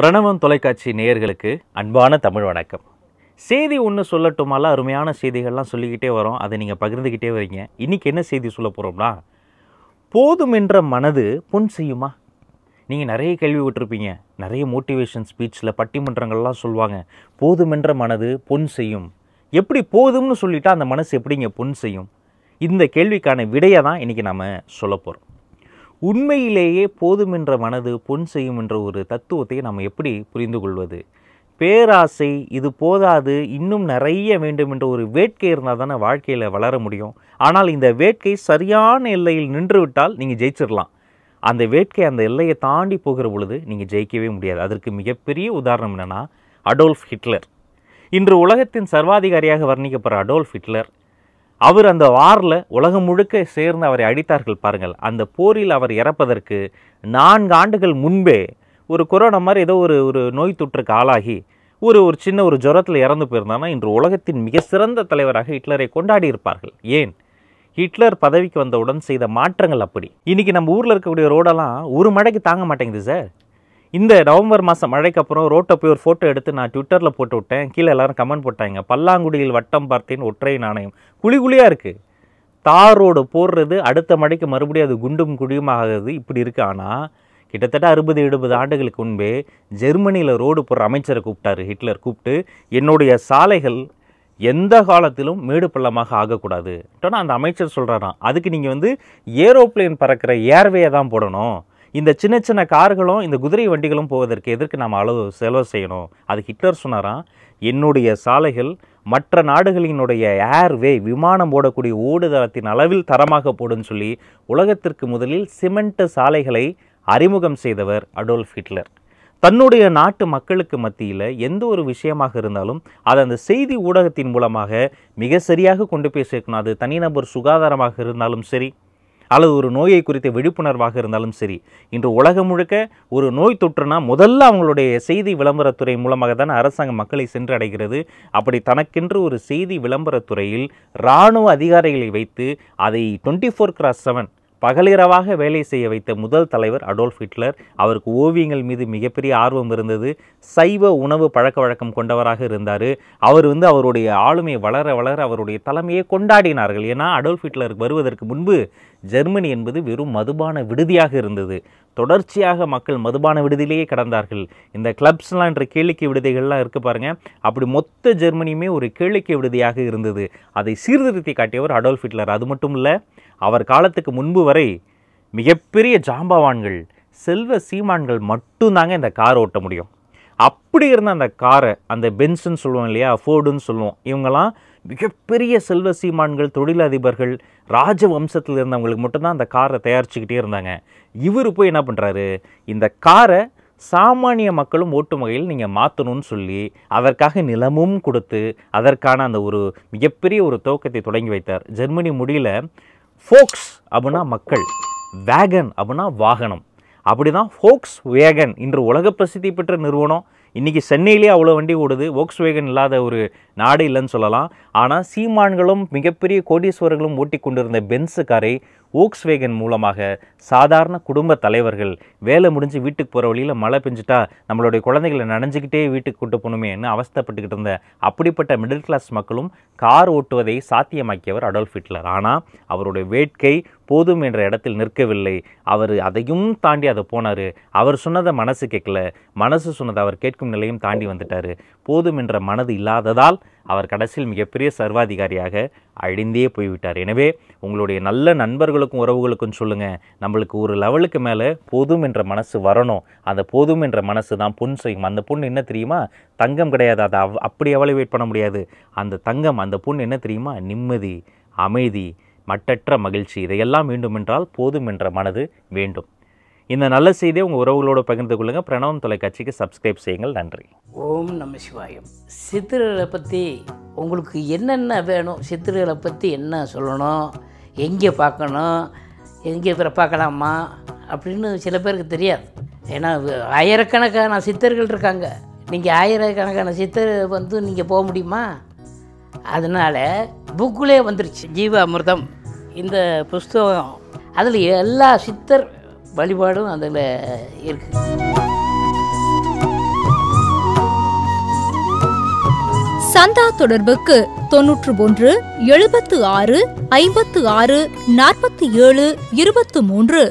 பிரணவம் தொலைக்காட்சி நேயர்களுக்கு அன்பான தமிழ் வணக்கம் செய்தி ஒன்று சொல்லட்டுமால அருமையான செய்திகள்லாம் சொல்லிக்கிட்டே வரோம் அதை நீங்கள் பகிர்ந்துக்கிட்டே வரீங்க இன்றைக்கி என்ன செய்தி சொல்ல போகிறோம்னா போதுமென்ற மனது புன் செய்யுமா நீங்கள் நிறைய கேள்வி விட்டுருப்பீங்க நிறைய மோட்டிவேஷன் ஸ்பீச்சில் பட்டிமன்றங்கள்லாம் சொல்லுவாங்க போதுமென்ற மனது பொன் செய்யும் எப்படி போதும்னு சொல்லிட்டா அந்த மனசு எப்படிங்க பொன் செய்யும் இந்த கேள்விக்கான விடையை தான் இன்றைக்கி நாம் சொல்ல போகிறோம் உண்மையிலேயே போதுமென்ற மனது பொன் செய்யும் என்ற ஒரு தத்துவத்தை நாம் எப்படி புரிந்து கொள்வது பேராசை இது போதாது இன்னும் நிறைய வேண்டும் என்ற ஒரு வேட்கை இருந்தால் தானே வாழ்க்கையில் வளர முடியும் ஆனால் இந்த வேட்கை சரியான எல்லையில் நின்றுவிட்டால் நீங்கள் ஜெயிச்சிடலாம் அந்த வேட்கை அந்த எல்லையை தாண்டி போகிற பொழுது நீங்கள் ஜெயிக்கவே முடியாது அதற்கு மிகப்பெரிய உதாரணம் என்னென்னா அடோல்ஃப் ஹிட்லர் இன்று உலகத்தின் சர்வாதிகாரியாக வர்ணிக்கப்படுற அடோல்ஃப் ஹிட்லர் அவர் அந்த வாரில் உலகம் முழுக்க சேர்ந்து அவரை அடித்தார்கள் பாருங்கள் அந்த போரில் அவர் இறப்பதற்கு நான்கு ஆண்டுகள் முன்பே ஒரு கொரோனா மாதிரி ஏதோ ஒரு ஒரு நோய் தொற்றுக்கு ஆளாகி ஒரு ஒரு சின்ன ஒரு ஜுரத்தில் இறந்து போயிருந்தானா இன்று உலகத்தின் மிக சிறந்த தலைவராக ஹிட்லரை கொண்டாடி இருப்பார்கள் ஏன் ஹிட்லர் பதவிக்கு வந்தவுடன் செய்த மாற்றங்கள் அப்படி இன்றைக்கி நம்ம ஊரில் இருக்கக்கூடிய ரோடெல்லாம் ஒரு மடைக்கு தாங்க மாட்டேங்குது சார் இந்த நவம்பர் மாதம் மழைக்கு அப்புறம் ரோட்டை போய் ஒரு ஃபோட்டோ எடுத்து நான் ட்விட்டரில் போட்டு விட்டேன் கீழே எல்லாரும் கமெண்ட் போட்டாங்க பல்லாங்குடியில் வட்டம் பார்த்தேன் ஒற்றை நாணயம் குழி குழியாக இருக்குது தார் ரோடு போடுறது அடுத்த மழைக்கு மறுபடியும் அது குண்டும் ஆகுது இப்படி இருக்குது ஆனால் கிட்டத்தட்ட அறுபது எழுபது ஆண்டுகளுக்கு முன்பே ஜெர்மனியில் ரோடு போடுற அமைச்சரை கூப்பிட்டாரு ஹிட்லர் கூப்பிட்டு என்னுடைய சாலைகள் எந்த காலத்திலும் மேடு பள்ளமாக ஆகக்கூடாது அந்த அமைச்சர் சொல்கிறாராம் அதுக்கு நீங்கள் வந்து ஏரோப்ளேன் பறக்கிற ஏர்வேயை தான் போடணும் இந்த சின்ன சின்ன கார்களும் இந்த குதிரை வண்டிகளும் போவதற்கு எதற்கு நாம் அளவு செலவு செய்யணும் அது ஹிட்லர் சொன்னாராம் என்னுடைய சாலைகள் மற்ற நாடுகளினுடைய ஏர்வே விமானம் போடக்கூடிய ஓடுதளத்தின் அளவில் தரமாக போடுன்னு சொல்லி உலகத்திற்கு முதலில் சிமெண்ட் சாலைகளை அறிமுகம் செய்தவர் அடோல்ஃப் ஹிட்லர் தன்னுடைய நாட்டு மக்களுக்கு மத்தியில் எந்த ஒரு விஷயமாக இருந்தாலும் அதை அந்த செய்தி ஊடகத்தின் மூலமாக மிக சரியாக கொண்டு போய் சேர்க்கணும் அது தனிநபர் சுகாதாரமாக இருந்தாலும் சரி அல்லது ஒரு நோயை குறித்த விழிப்புணர்வாக இருந்தாலும் சரி இன்று உலகம் முழுக்க ஒரு நோய் தொற்றுனா முதல்ல அவங்களுடைய செய்தி விளம்பரத்துறை மூலமாக தான் அரசாங்கம் மக்களை சென்றடைகிறது அப்படி தனக்கென்று ஒரு செய்தி விளம்பரத்துறையில் இராணுவ அதிகாரிகளை வைத்து அதை டுவெண்ட்டி ஃபோர் கிராஸ் செவன் பகலிரவாக வேலை செய்ய வைத்த முதல் தலைவர் அடோல்ஃப் ஹிட்லர் அவருக்கு ஓவியங்கள் மீது மிகப்பெரிய ஆர்வம் இருந்தது சைவ உணவு பழக்க வழக்கம் கொண்டவராக இருந்தார் அவர் வந்து அவருடைய ஆளுமை வளர வளர அவருடைய தலைமையை கொண்டாடினார்கள் ஏன்னா அடோல்ஃப் ஹிட்லர் வருவதற்கு முன்பு ஜெர்மனி என்பது வெறும் மதுபான விடுதியாக இருந்தது தொடர்ச்சியாக மக்கள் மதுபான விடுதியிலேயே கடந்தார்கள் இந்த கிளப்ஸ்லாம் என்ற கேளிக்கை விடுதிகள்லாம் இருக்குது பாருங்கள் அப்படி மொத்த ஜெர்மனியுமே ஒரு கேளிக்கை விடுதியாக இருந்தது அதை சீர்திருத்தி காட்டியவர் அடோல்ஃப் ஹிட்லர் அது மட்டும் இல்லை அவர் காலத்துக்கு முன்பு வரை மிகப்பெரிய ஜாம்பவான்கள் செல்வ சீமான்கள் மட்டும்தாங்க இந்த கார் ஓட்ட முடியும் அப்படி இருந்த அந்த காரை அந்த பென்ஸுன்னு சொல்லுவோம் இல்லையா ஃபோர்டுன்னு சொல்லுவோம் இவங்கெல்லாம் மிகப்பெரிய செல்வ சீமான்கள் தொழிலதிபர்கள் ராஜ வம்சத்தில் இருந்தவங்களுக்கு மட்டும்தான் அந்த காரை தயாரிச்சுக்கிட்டே இருந்தாங்க இவர் போய் என்ன பண்ணுறாரு இந்த காரை சாமானிய மக்களும் ஓட்டும் வகையில் நீங்கள் மாற்றணும்னு சொல்லி அதற்காக நிலமும் கொடுத்து அதற்கான அந்த ஒரு மிகப்பெரிய ஒரு துவக்கத்தை தொடங்கி வைத்தார் ஜெர்மனி முடியல ஃபோக்ஸ் அப்படின்னா மக்கள் வேகன் அப்படின்னா வாகனம் அப்படி தான் ஃபோக்ஸ் வேகன் இன்று உலக பிரசித்தி பெற்ற நிறுவனம் இன்றைக்கி சென்னையிலேயே அவ்வளோ வண்டி ஓடுது ஓக்ஸ் வேகன் இல்லாத ஒரு நாடு இல்லைன்னு சொல்லலாம் ஆனால் சீமான்களும் மிகப்பெரிய கோடீஸ்வரர்களும் ஓட்டி கொண்டிருந்த பென்ஸு காரை ஓக்ஸ்வேகன் மூலமாக சாதாரண குடும்ப தலைவர்கள் வேலை முடிஞ்சு வீட்டுக்கு போகிற வழியில் மழை பெஞ்சிட்டா நம்மளுடைய குழந்தைகளை நனைஞ்சிக்கிட்டே வீட்டுக்கு கூட்டு போகணுமேன்னு அவஸ்தப்பட்டுக்கிட்டு இருந்த அப்படிப்பட்ட மிடில் கிளாஸ் மக்களும் கார் ஓட்டுவதை சாத்தியமாக்கியவர் அடல்ஃப் ஹிட்லர் ஆனால் அவருடைய வேட்கை போதும் என்ற இடத்தில் நிற்கவில்லை அவர் அதையும் தாண்டி அதை போனார் அவர் சொன்னதை மனசு கேட்கல மனசு சொன்னதை அவர் கேட்கும் நிலையும் தாண்டி வந்துட்டார் போதும் என்ற மனது இல்லாததால் அவர் கடைசியில் மிகப்பெரிய சர்வாதிகாரியாக அழிந்தே போய்விட்டார் எனவே உங்களுடைய நல்ல நண்பர்களுக்கும் உறவுகளுக்கும் சொல்லுங்கள் நம்மளுக்கு ஒரு லெவலுக்கு மேலே போதும் என்ற மனசு வரணும் அந்த போதும் என்ற மனசு தான் பொன் செய்யும் அந்த பொண்ணு என்ன தெரியுமா தங்கம் கிடையாது அதை அப்படி எவ்வளவு வெயிட் பண்ண முடியாது அந்த தங்கம் அந்த பொண்ணு என்ன தெரியுமா நிம்மதி அமைதி மட்டற்ற மகிழ்ச்சி இதையெல்லாம் வேண்டுமென்றால் என்றால் போதும் என்ற மனது வேண்டும் இந்த நல்ல செய்தியை உங்கள் உறவுகளோடு பகிர்ந்து கொள்ளுங்கள் பிரணவம் தொலைக்காட்சிக்கு சப்ஸ்கிரைப் செய்யுங்கள் நன்றி ஓம் நம சிவாயம் சித்திரர்களை பற்றி உங்களுக்கு என்னென்ன வேணும் சித்திரர்களை பற்றி என்ன சொல்லணும் எங்கே பார்க்கணும் எங்கே பிற பார்க்கலாமா அப்படின்னு சில பேருக்கு தெரியாது ஏன்னா ஆயிரக்கணக்கான சித்தர்கள் இருக்காங்க நீங்கள் ஆயிரக்கணக்கான சித்தர் வந்து நீங்கள் போக முடியுமா அதனால் புக்குலே வந்துருச்சு ஜீவ அமிர்தம் இந்த புஸ்தகம் அதில் எல்லா சித்தர் வழிபாடும் அதில் இருக்குது சந்தா தொடர்புக்கு தொன்னூற்று ஒன்று எழுபத்து ஆறு ஐம்பத்து ஆறு நாற்பத்தி ஏழு இருபத்து மூன்று